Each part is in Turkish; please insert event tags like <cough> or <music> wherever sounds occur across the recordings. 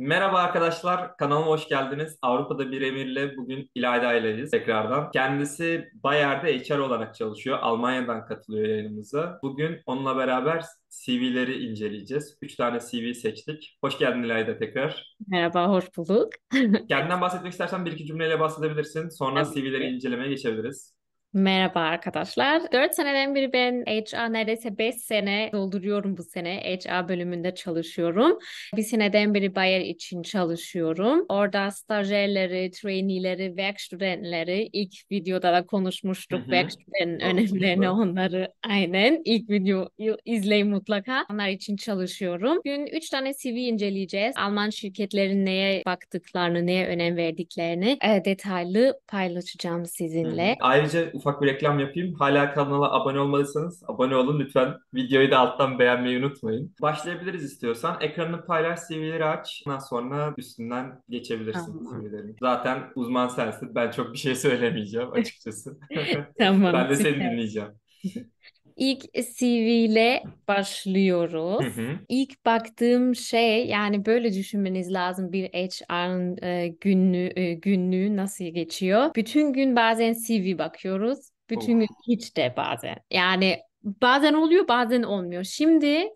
Merhaba arkadaşlar, kanalıma hoş geldiniz. Avrupa'da bir emirle bugün İlayda ileyiz tekrardan. Kendisi Bayer'de HR olarak çalışıyor. Almanya'dan katılıyor yayınımıza. Bugün onunla beraber CV'leri inceleyeceğiz. Üç tane CV seçtik. Hoş geldin İlayda tekrar. Merhaba, hoş bulduk. Kendinden bahsetmek istersen bir iki cümleyle bahsedebilirsin. Sonra CV'leri incelemeye geçebiliriz. Merhaba arkadaşlar. 4 seneden beri ben HR neredeyse 5 sene dolduruyorum bu sene. HR bölümünde çalışıyorum. Bir seneden beri Bayer için çalışıyorum. Orada stajyerleri, traineeleri, work studentleri ilk videoda da konuşmuştuk. Hı Work student'in önemlerini onları aynen ilk videoyu izleyin mutlaka. Onlar için çalışıyorum. Bugün 3 tane CV inceleyeceğiz. Alman şirketlerin neye baktıklarını, neye önem verdiklerini e, detaylı paylaşacağım sizinle. Ayrıca ufak bir reklam yapayım. Hala kanala abone olmadıysanız abone olun lütfen. Videoyu da alttan beğenmeyi unutmayın. Başlayabiliriz istiyorsan. Ekranını paylaş, CV'leri aç. Ondan sonra üstünden geçebilirsin tamam. CV'lerini. Zaten uzman sensin. Ben çok bir şey söylemeyeceğim <laughs> açıkçası. tamam. ben de seni dinleyeceğim. <laughs> ilk CV ile başlıyoruz. Hı hı. İlk baktığım şey yani böyle düşünmeniz lazım bir HR'ın e, günlü e, günlüğü nasıl geçiyor. Bütün gün bazen CV bakıyoruz. Bütün oh. gün hiç de bazen. Yani bazen oluyor bazen olmuyor. Şimdi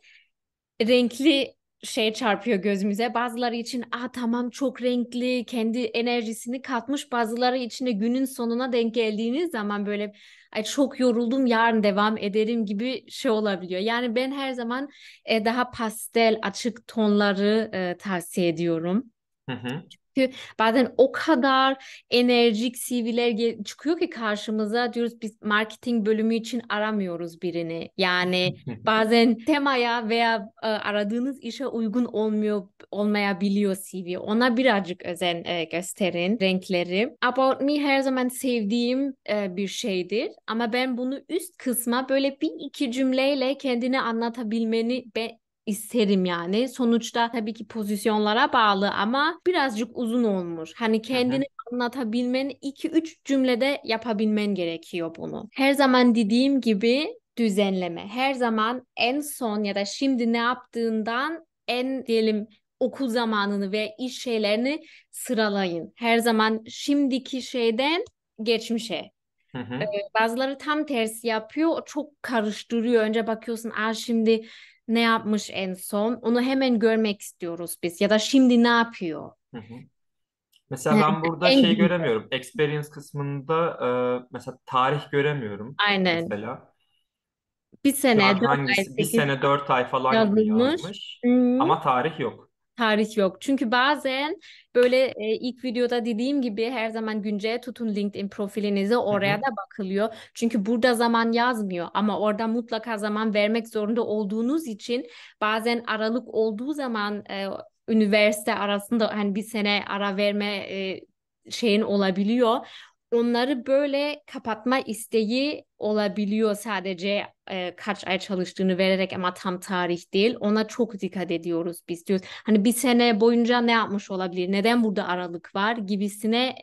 renkli şey çarpıyor gözümüze. Bazıları için ah tamam çok renkli kendi enerjisini katmış. Bazıları için de günün sonuna denk geldiğiniz zaman böyle ay çok yoruldum yarın devam ederim gibi şey olabiliyor. Yani ben her zaman e, daha pastel açık tonları e, tavsiye ediyorum. Hı hı. Çünkü bazen o kadar enerjik CV'ler çıkıyor ki karşımıza diyoruz biz marketing bölümü için aramıyoruz birini. Yani <laughs> bazen temaya veya e, aradığınız işe uygun olmuyor olmayabiliyor CV. Ona birazcık özen e, gösterin renkleri. About me her zaman sevdiğim e, bir şeydir ama ben bunu üst kısma böyle bir iki cümleyle kendini anlatabilmeni be, isterim yani. Sonuçta tabii ki pozisyonlara bağlı ama birazcık uzun olmuş. Hani kendini Aha. anlatabilmen 2-3 cümlede yapabilmen gerekiyor bunu. Her zaman dediğim gibi düzenleme. Her zaman en son ya da şimdi ne yaptığından en diyelim okul zamanını ve iş şeylerini sıralayın. Her zaman şimdiki şeyden geçmişe. Hı hı. Ee, bazıları tam tersi yapıyor. Çok karıştırıyor. Önce bakıyorsun, "Aa şimdi ne yapmış en son onu hemen görmek istiyoruz biz ya da şimdi ne yapıyor? Hı hı. Mesela ben burada şey göremiyorum. Experience kısmında e, mesela tarih göremiyorum. Aynen. Mesela. Bir sene, dört hangisi, ay, bir sene, dört ay falan yazılmış. yazmış. hı Ama tarih yok tarih yok. Çünkü bazen böyle e, ilk videoda dediğim gibi her zaman güncel tutun LinkedIn profilinizi oraya Hı-hı. da bakılıyor. Çünkü burada zaman yazmıyor ama orada mutlaka zaman vermek zorunda olduğunuz için bazen aralık olduğu zaman e, üniversite arasında hani bir sene ara verme e, şeyin olabiliyor onları böyle kapatma isteği olabiliyor sadece e, kaç ay çalıştığını vererek ama tam tarih değil. Ona çok dikkat ediyoruz biz diyoruz. Hani bir sene boyunca ne yapmış olabilir? Neden burada aralık var gibisine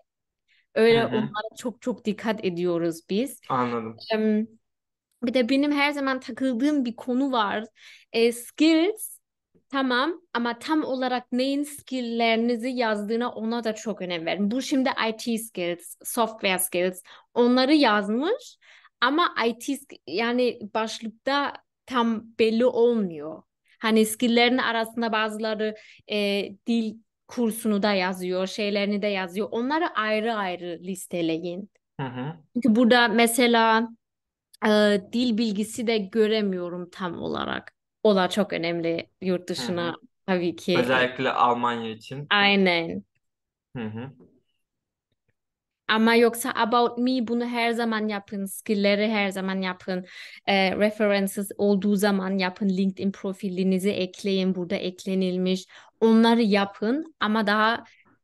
öyle Hı-hı. onlara çok çok dikkat ediyoruz biz. Anladım. E, bir de benim her zaman takıldığım bir konu var. E, skills Tamam ama tam olarak neyin skill'lerinizi yazdığına ona da çok önem verin. Bu şimdi IT skills, software skills onları yazmış ama IT yani başlıkta tam belli olmuyor. Hani skill'lerin arasında bazıları e, dil kursunu da yazıyor, şeylerini de yazıyor. Onları ayrı ayrı listeleyin. Hı hı. Çünkü burada mesela e, dil bilgisi de göremiyorum tam olarak. Olar çok önemli yurt dışına Hı-hı. tabii ki. Özellikle Almanya için. Aynen. Hı hı. Ama yoksa about me bunu her zaman yapın. Skill'leri her zaman yapın. E, references olduğu zaman yapın. LinkedIn profilinizi ekleyin. Burada eklenilmiş. Onları yapın ama daha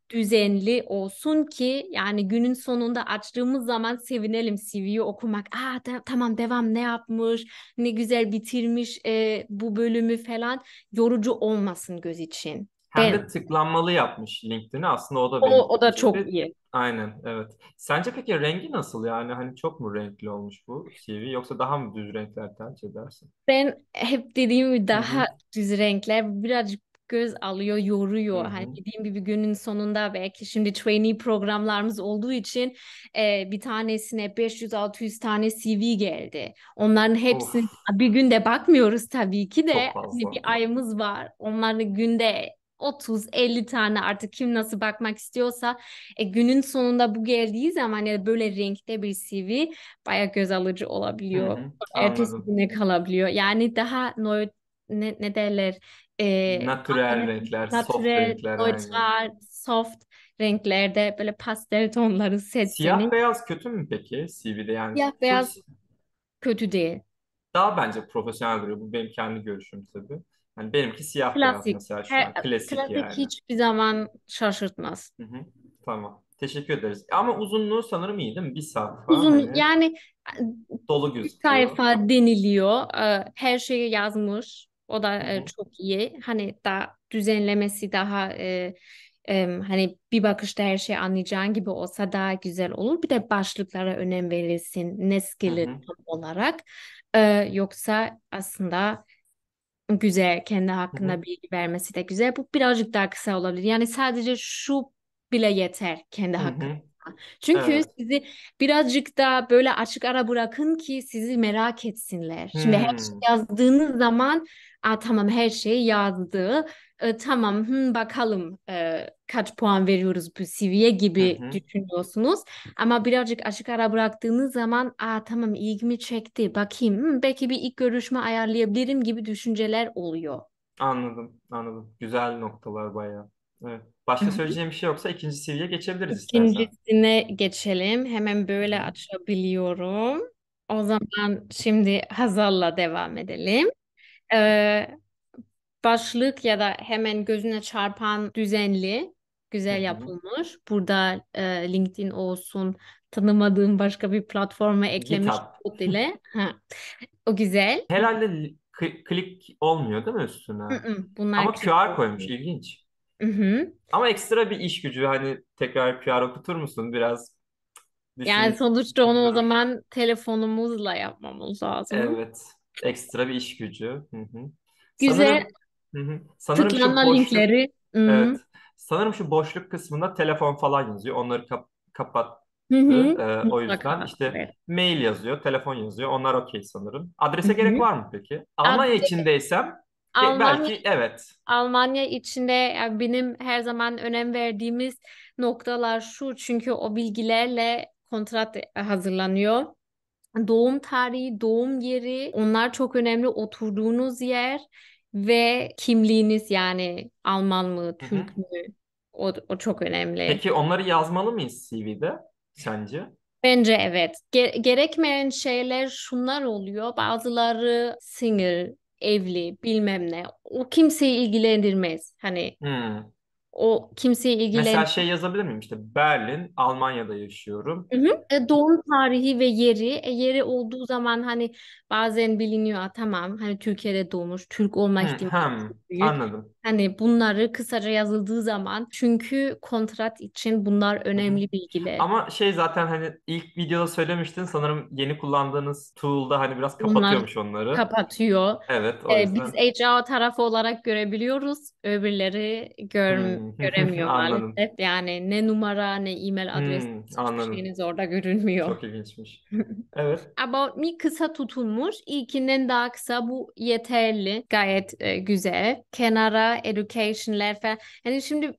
düzenli olsun ki yani günün sonunda açtığımız zaman sevinelim CV'yi okumak. Aa da, tamam devam ne yapmış, ne güzel bitirmiş e, bu bölümü falan yorucu olmasın göz için. Hem de tıklanmalı yapmış LinkedIn'i aslında o da o, o da çok iyi. Aynen evet. Sence peki rengi nasıl yani hani çok mu renkli olmuş bu CV yoksa daha mı düz renkler tercih edersin? Ben hep dediğim gibi daha Hı-hı. düz renkler birazcık göz alıyor, yoruyor. Hı-hı. Hani dediğim gibi günün sonunda belki şimdi trainee programlarımız olduğu için e, bir tanesine 500-600 tane CV geldi. Onların hepsini of. bir günde bakmıyoruz tabii ki de hani bir ayımız var. Onları günde 30-50 tane artık kim nasıl bakmak istiyorsa e, günün sonunda bu geldiği zaman ya yani böyle renkte bir CV bayağı göz alıcı olabiliyor. Hı-hı, Ertesi güne kalabiliyor. Yani daha no- ne, ne derler? E, natürel renkler, natürel, soft renkler. Neutral, soft renklerde böyle pastel tonları seçseniz. Siyah beyaz kötü mü peki CV'de yani? Siyah beyaz kötü değil. Daha bence profesyonel duruyor. Bu benim kendi görüşüm tabii. Yani benimki siyah klasik. beyaz mesela şu an. Her, klasik, klasik yani. hiçbir zaman şaşırtmaz. Hı hı. Tamam. Teşekkür ederiz. Ama uzunluğu sanırım iyi değil mi? Bir saat falan. Uzun hani. yani dolu gözüküyor. Bir sayfa deniliyor. Her şeyi yazmış. O da e, çok iyi. Hani daha düzenlemesi daha e, e, hani bir bakışta her şeyi anlayacağın gibi olsa daha güzel olur. Bir de başlıklara önem verilsin ne skill'i tam olarak. E, yoksa aslında güzel kendi hakkında Hı-hı. bilgi vermesi de güzel. Bu birazcık daha kısa olabilir. Yani sadece şu bile yeter kendi hakkında çünkü Evet. sizi birazcık da böyle açık ara bırakın ki sizi merak etsinler. Şimdi her şey hmm. yazdığınız zaman Aa, tamam her şey yazdı. E, tamam hmm, bakalım e, kaç puan veriyoruz bu CV'ye gibi hı. düşünüyorsunuz. Ama birazcık açık ara bıraktığınız zaman Aa, tamam ilgimi çekti bakayım hmm, belki bir ilk görüşme ayarlayabilirim gibi düşünceler oluyor. Anladım, anladım. Güzel noktalar bayağı. Evet. Başka söyleyeceğim bir şey yoksa ikinci CV'ye geçebiliriz istersen. İkincisine geçelim. Hemen böyle açabiliyorum. O zaman şimdi Hazal'la devam edelim. Ee, başlık ya da hemen gözüne çarpan düzenli, güzel yapılmış. Burada e, LinkedIn olsun, tanımadığım başka bir platforma eklemiş GitHub. kod ile. Ha. O güzel. Herhalde klik olmuyor değil mi üstüne? Bunlar Ama QR koymuş, ilginç. Hı hı. Ama ekstra bir iş gücü hani tekrar PR okutur musun biraz? Yani Düşün. sonuçta onu o zaman telefonumuzla yapmamız lazım. Evet. Ekstra bir iş gücü. Hı hı. Güzel Sanırım hı hı. Sanırım şu tıklanma boşluk linkleri. Hı evet. Sanırım şu boşluk kısmında telefon falan yazıyor. Onları kap kapattı. hı. Hı Ee, o yüzden Mutlaka. işte Evet. mail yazıyor, telefon yazıyor. Onlar okey sanırım. Adrese gerek hı. var mı peki? Almanya Adres- içindeysem Almanya, belki evet. Almanya içinde yani benim her zaman önem verdiğimiz noktalar şu çünkü o bilgilerle kontrat hazırlanıyor. Doğum tarihi, doğum yeri onlar çok önemli. Oturduğunuz yer ve kimliğiniz yani Alman mı, Türk Hı-hı. mü o, o çok önemli. Peki onları yazmalı mıyız CV'de sence? Bence evet. Ge- gerekmeyen şeyler şunlar oluyor. Bazıları single evli bilmem ne o kimseyi ilgilendirmez. Hani Hmm. o kimseyi ilgilendirmez Mesela şey yazabilir miyim işte Berlin, Almanya'da yaşıyorum. Hı hı. E, doğum tarihi ve yeri. E, yeri olduğu zaman hani bazen biliniyor "Aa, tamam hani Türkiye'de doğmuş. Türk olma Hı, ihtimali anladım. Hani bunları kısaca yazıldığı zaman çünkü kontrat için bunlar önemli bilgiler. Ama şey zaten hani ilk videoda söylemiştin sanırım yeni kullandığınız tool'da hani biraz Bunlar kapatıyormuş onları. Kapatıyor. Evet o Ee, biz HR tarafı olarak görebiliyoruz. Öbürleri gör Hmm. <laughs> göremiyor Anladım. maalesef. Yani ne numara ne e-mail hmm, adresi Hmm, şeyiniz orada görünmüyor. Çok ilginçmiş. <laughs> Evet. Ama mi kısa tutulmuş. İlkinden daha kısa bu yeterli. Gayet e, güzel. Kenara var, education'ler falan. Yani şimdi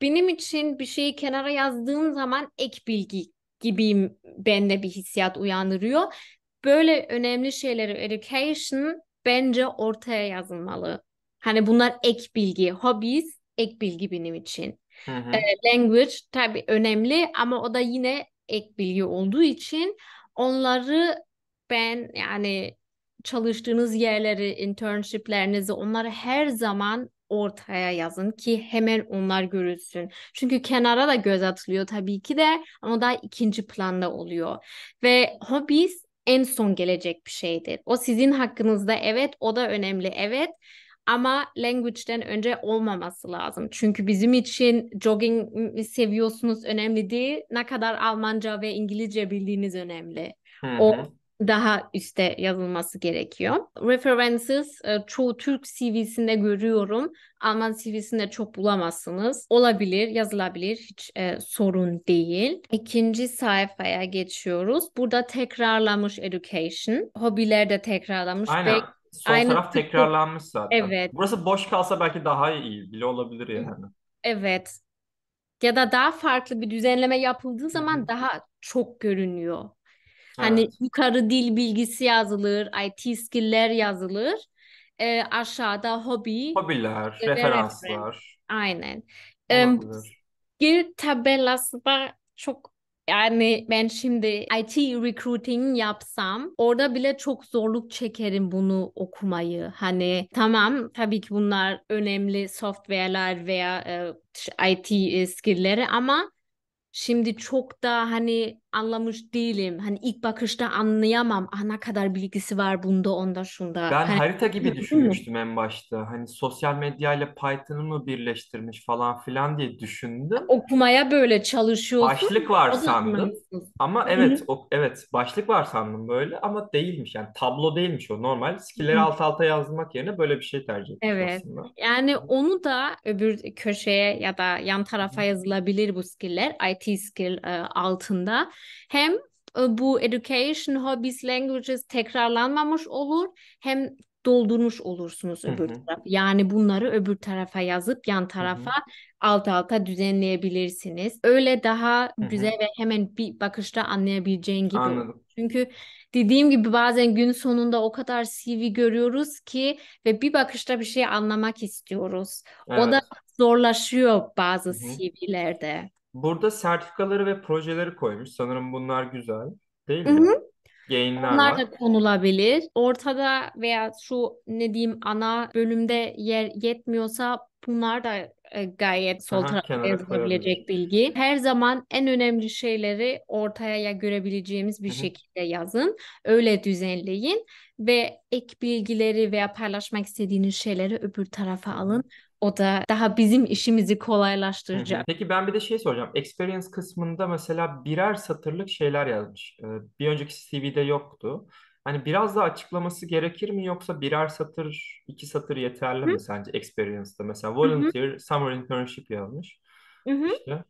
benim için bir şeyi kenara yazdığım zaman ek bilgi gibi bende bir hissiyat uyandırıyor. Böyle önemli şeyleri education bence ortaya yazılmalı. Hani bunlar ek bilgi, hobbies ek bilgi benim için. Hı hı. Ee, language tabii önemli ama o da yine ek bilgi olduğu için onları ben yani çalıştığınız yerleri, internshiplerinizi onları her zaman ortaya yazın ki hemen onlar görülsün. Çünkü kenara da göz atılıyor tabii ki de ama daha ikinci planda oluyor. Ve hobis en son gelecek bir şeydir. O sizin hakkınızda evet, o da önemli evet. Ama language'den önce olmaması lazım. Çünkü bizim için jogging seviyorsunuz önemli değil. Ne kadar Almanca ve İngilizce bildiğiniz önemli. Hı-hı. O daha üste yazılması gerekiyor. References e, çoğu Türk CV'sinde görüyorum. Alman CV'sinde çok bulamazsınız. Olabilir, yazılabilir. Hiç e, sorun değil. İkinci sayfaya geçiyoruz. Burada tekrarlanmış education. Hobiler de tekrarlanmış. Aynen. Ve Sol Aynı taraf tekrarlanmış zaten. Evet. Burası boş kalsa belki daha iyi bile olabilir yani. Evet. Ya da daha farklı bir düzenleme yapıldığı zaman daha çok görünüyor Hani Evet. yukarı dil bilgisi yazılır, IT skill'ler yazılır. E, aşağıda hobi Hobiler, ve referans. referanslar Aynen. E, olabilir. skill tabelası da çok yani ben şimdi IT recruiting yapsam orada bile çok zorluk çekerim bunu okumayı. Hani tamam tabii ki bunlar önemli software'ler veya e, IT e, skill'leri ama şimdi çok da hani anlamış değilim. Hani ilk bakışta anlayamam. Ah, ne kadar bilgisi var bunda, onda, şunda. Ben Hani- harita gibi düşünmüştüm en başta. Hani sosyal medya ile Python'ı mı birleştirmiş falan filan diye düşündüm. Okumaya böyle çalışıyor. Başlık var O sandım. Ama evet, o, evet başlık var sandım böyle ama değilmiş. Yani tablo değilmiş o normal. Skill'leri alt alta yazmak yerine böyle bir şey tercih etmiş Evet. aslında. Yani onu da öbür köşeye ya da yan tarafa yazılabilir bu skiller. IT skill e, altında hem e, bu education, hobbies, languages tekrarlanmamış olur hem doldurmuş olursunuz öbür taraf. Yani bunları öbür tarafa yazıp yan tarafa alt alta düzenleyebilirsiniz. Öyle daha güzel ve hemen bir bakışta anlayabileceğin gibi. Anladım. Çünkü dediğim gibi bazen gün sonunda o kadar CV görüyoruz ki ve bir bakışta bir şey anlamak istiyoruz. Evet. O da zorlaşıyor bazı CV'lerde. Burada sertifikaları ve projeleri koymuş. Sanırım bunlar güzel. Değil mi? Hı-hı. Yayınlar Onlar var. da konulabilir. Ortada veya şu ne diyeyim ana bölümde yer yetmiyorsa bunlar da e, gayet sol Aha, tarafta yazılabilecek bilgi. Her zaman en önemli şeyleri ortaya ya görebileceğimiz bir şekilde yazın. Öyle düzenleyin ve ek bilgileri veya paylaşmak istediğiniz şeyleri öbür tarafa alın. O da daha bizim işimizi kolaylaştıracak. Peki ben bir de şey soracağım. Experience kısmında mesela birer satırlık şeyler yazmış. Ee, bir önceki CV'de yoktu. Hani biraz daha açıklaması gerekir mi yoksa birer satır, iki satır yeterli Hı. mi sence experience'da? Mesela volunteer, hı summer internship yazmış. hı İşte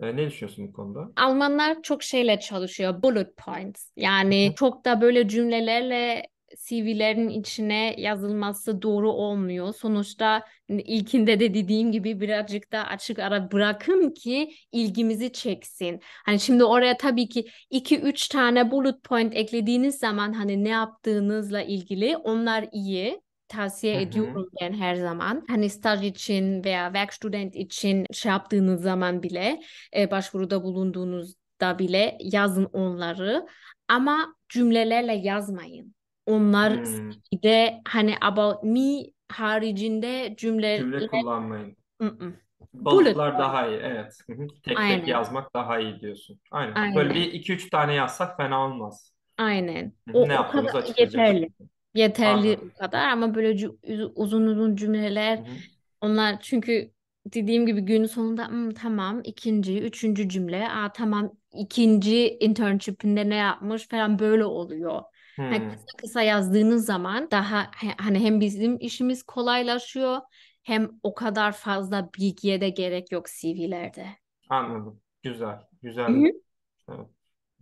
ee, ne düşünüyorsun bu konuda? Almanlar çok şeyle çalışıyor. Bullet points. Yani çok da böyle cümlelerle CV'lerin içine yazılması doğru olmuyor. Sonuçta ilkinde de dediğim gibi birazcık da açık ara bırakın ki ilgimizi çeksin. Hani şimdi oraya tabii ki 2-3 tane bullet point eklediğiniz zaman hani ne yaptığınızla ilgili onlar iyi tavsiye Hı-hı. ediyorum ben her zaman. Hani staj için veya work student için şey yaptığınız zaman bile e, başvuruda bulunduğunuzda bile yazın onları ama cümlelerle yazmayın. Onlar Hmm. de hani about me haricinde Cümle cümleler kullanmayın. Balıklar daha iyi. Evet. Hı hı. Tek tek yazmak daha iyi diyorsun. Aynen. Böyle bir iki üç tane yazsak fena olmaz. aynen. Hı Ne O yaptığımızı kadar açık yeterli. Yeterli Anladım. kadar ama böyle uzun uzun cümleler Onlar çünkü dediğim gibi günün sonunda hmm, tamam ikinci, üçüncü cümle. Aa, tamam ikinci internship'inde ne yapmış falan böyle oluyor. Hani hmm. Yani kısa kısa yazdığınız zaman daha hani hem bizim işimiz kolaylaşıyor hem o kadar fazla bilgiye de gerek yok CV'lerde. Anladım. Güzel. Güzel. Evet.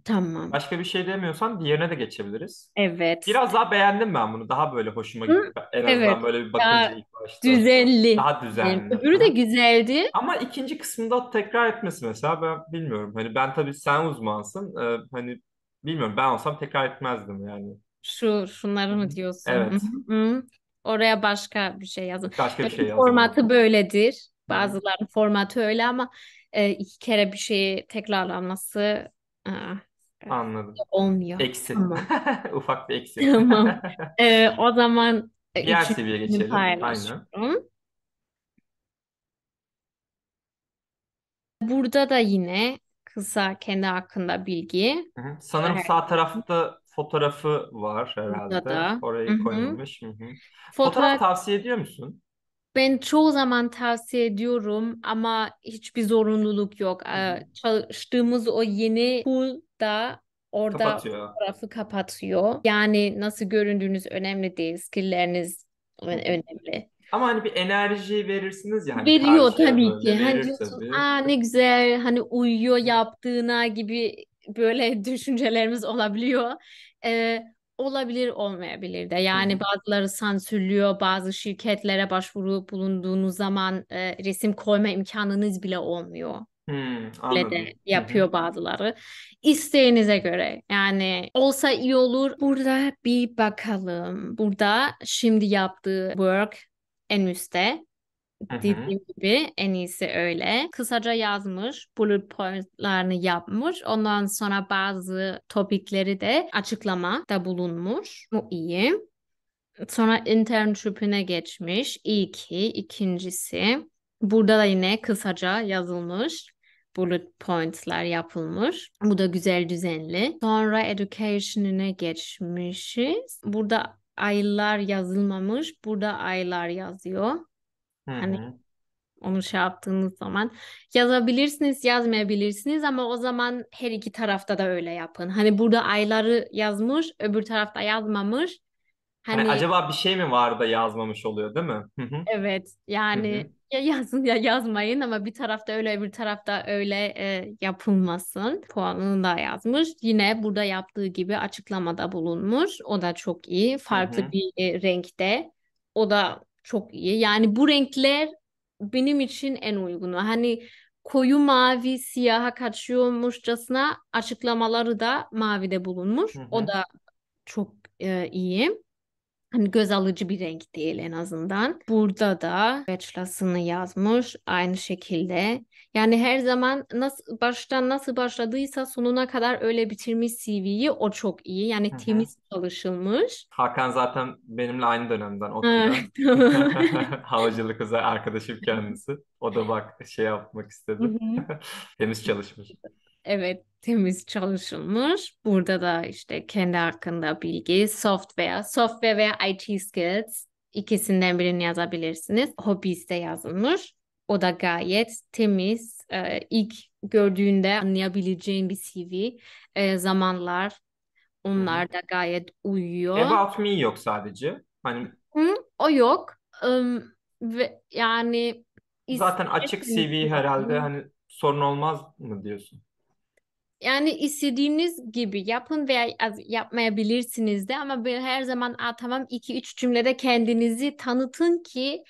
Tamam. Başka bir şey demiyorsan diğerine de geçebiliriz. Evet. Biraz daha beğendim ben bunu. Daha böyle hoşuma gitti. En azından böyle bir bakınca Daha ilk başta. Düzenli. Daha Yani öbürü de güzeldi. Ama ikinci kısmında tekrar etmesi mesela ben bilmiyorum. Hani ben tabii sen uzmansın. Ee, hani bilmiyorum ben olsam tekrar etmezdim yani. Şu şunları mı diyorsun? Evet. Oraya başka bir şey yazın. Başka bir şey yazın. Formatı böyledir. Bazılarının formatı öyle ama e, iki kere bir şeyi tekrarlanması aa, e, e, Anladım. olmuyor. Eksi. Tamam. <laughs> Ufak bir eksi. Tamam. Ee, <laughs> o zaman e, diğer seviyeye geçelim. Paylaşıyorum. Aynen. Burada da yine kısa kendi hakkında bilgi. Hı hı. Sanırım evet. sağ tarafta fotoğrafı var herhalde. Burada da. Oraya Hı-hı. koyulmuş. Hı-hı. Fotoğraf... Fotoğraf tavsiye ediyor musun? Ben çoğu zaman tavsiye ediyorum ama hiçbir zorunluluk yok. Ee, çalıştığımız o yeni tool da orada kapatıyor. fotoğrafı kapatıyor. Yani nasıl göründüğünüz önemli değil, skillleriniz önemli. Ama hani bir enerji verirsiniz yani. Veriyor tabii böyle, ki. Hani verir diyorsun, tabii. aa ne güzel hani uyuyor yaptığına gibi böyle <laughs> düşüncelerimiz olabiliyor. Ee, olabilir olmayabilir de. Yani bazıları sansürlüyor, bazı şirketlere başvuru bulunduğunuz zaman e, resim koyma imkanınız bile olmuyor. Hmm, de yapıyor bazıları. İsteğinize göre yani olsa iyi olur. Burada bir bakalım. Burada şimdi yaptığı work en üstte. Dediğim gibi en iyisi öyle. Kısaca yazmış, bullet pointlarını yapmış. Ondan sonra bazı topikleri de da bulunmuş. Bu iyi. Sonra internship'ine geçmiş. İyi ki ikincisi. Burada da yine kısaca yazılmış bullet point'lar yapılmış. Bu da güzel düzenli. Sonra education'ine geçmişiz. Burada aylar yazılmamış. Burada aylar yazıyor. Hı-hı. Hani onu şey yaptığınız zaman yazabilirsiniz, yazmayabilirsiniz ama o zaman her iki tarafta da öyle yapın. Hani burada ayları yazmış, öbür tarafta yazmamış. Hani, hani acaba bir şey mi var da yazmamış oluyor değil mi? evet yani Hı-hı. Ya yazın ya yazmayın ama bir tarafta öyle bir tarafta öyle e, yapılmasın. Puanını da yazmış. Yine burada yaptığı gibi açıklamada bulunmuş. O da çok iyi. Farklı Hı-hı. bir e, renkte. O da çok iyi. Yani bu renkler benim için en uygunu. Hani koyu mavi siyaha kaçıyormuşçasına açıklamaları da mavide bulunmuş. Hı-hı. O da çok e, iyi hani göz alıcı bir renk değil en azından. Burada da Bachelor'sını yazmış aynı şekilde. Yani her zaman nasıl baştan nasıl başladıysa sonuna kadar öyle bitirmiş CV'yi o çok iyi. Yani Hı-hı. temiz çalışılmış. Hakan zaten benimle aynı dönemden okuyor. <laughs> <laughs> Havacılık özel arkadaşım kendisi. O da bak şey yapmak istedi. <laughs> Temiz çalışmış. Evet temiz çalışılmış. Burada da işte kendi hakkında bilgi, software, software veya IT skills ikisinden birini yazabilirsiniz. Hobbies de yazılmış. O da gayet temiz. Ee, ilk gördüğünde anlayabileceğin bir CV. Ee, zamanlar onlar da gayet uyuyor. About me yok sadece. Hani Hı, o yok. Um, ve yani zaten açık CV herhalde hani sorun olmaz mı diyorsun? yani istediğiniz gibi yapın veya yapmayabilirsiniz de ama ben her zaman Aa, tamam 2-3 cümlede kendinizi tanıtın ki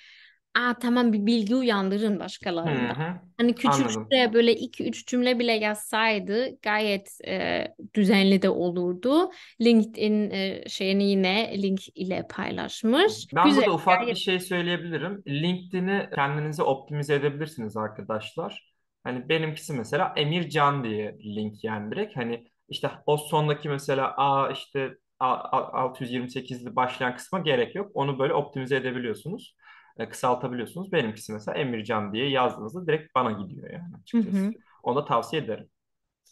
Aa, tamam bir bilgi uyandırın başkalarında. Hı hı. Hani küçükçe böyle 2-3 cümle bile yazsaydı gayet e, düzenli de olurdu. LinkedIn e, şeyini yine link ile paylaşmış. Ben Güzel, burada ufak gayet... bir şey söyleyebilirim. LinkedIn'i kendinize optimize edebilirsiniz arkadaşlar. Hani benimkisi mesela Emircan diye link yani direkt. Hani işte o sondaki mesela a işte 628'li başlayan kısma gerek yok. Onu böyle optimize edebiliyorsunuz. E, kısaltabiliyorsunuz. Benimkisi mesela Emircan diye yazdığınızda direkt bana gidiyor yani açıkçası. Hı hı. Onu da tavsiye ederim.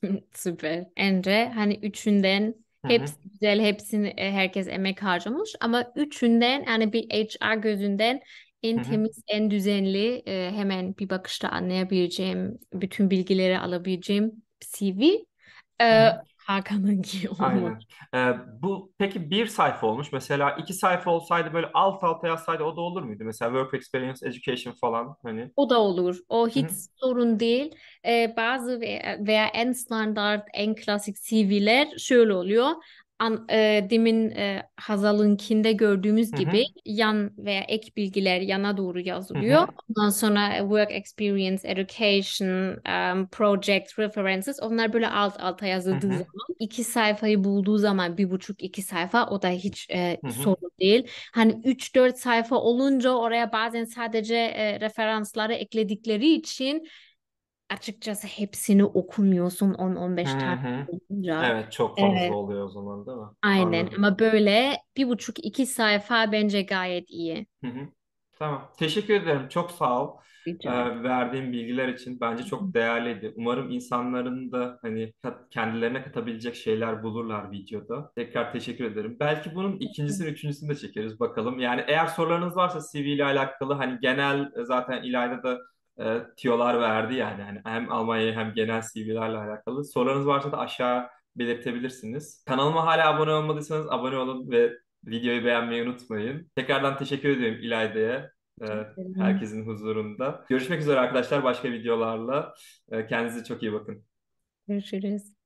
<laughs> Süper. Endre hani üçünden Hepsi Hı-hı. güzel, hepsini e, herkes emek harcamış ama üçünden yani bir HR gözünden en Hı-hı. temiz, en düzenli, e, hemen bir bakışta anlayabileceğim, bütün bilgileri alabileceğim CV e, Hakan'ınki <laughs> olmuş. Aynen. Ee, bu peki bir sayfa olmuş. Mesela iki sayfa olsaydı böyle alt alta yazsaydı o da olur muydu? Mesela work experience, education falan hani. O da olur. O hiç Hı-hı. sorun değil. Ee, bazı veya, veya en standart, en klasik CV'ler şöyle oluyor an, e, demin e, Hazal'ınkinde gördüğümüz Hı-hı. gibi yan veya ek bilgiler yana doğru yazılıyor. Hı-hı. Ondan sonra e, work experience, education, um, project, references onlar böyle alt alta yazıldığı Hı-hı. zaman iki sayfayı bulduğu zaman bir buçuk iki sayfa o da hiç e, sorun değil. Hani üç dört sayfa olunca oraya bazen sadece e, referansları ekledikleri için açıkçası hepsini okumuyorsun 10-15 Hı tane Evet çok fazla Evet, oluyor o zaman değil mi? aynen Anladım. ama böyle bir buçuk iki sayfa bence gayet iyi. Hı hı. Tamam. Teşekkür ederim. Çok sağ ol e, Rica bilgiler için. Bence çok değerliydi. Umarım insanların da hani kat- kendilerine katabilecek şeyler bulurlar videoda. Tekrar teşekkür ederim. Belki bunun ikincisini, üçüncüsünü de çekeriz bakalım. Yani eğer sorularınız varsa CV ile alakalı hani genel e, zaten İlayda da e, tiyolar verdi yani. yani hem Almanya'ya hem genel CV'lerle alakalı. Sorularınız varsa da aşağı belirtebilirsiniz. Kanalıma hala abone olmadıysanız abone olun ve videoyu beğenmeyi unutmayın. Tekrardan teşekkür ediyorum İlayda'ya. E, herkesin huzurunda. Görüşmek üzere arkadaşlar başka videolarla. E, kendinize çok iyi bakın. Görüşürüz.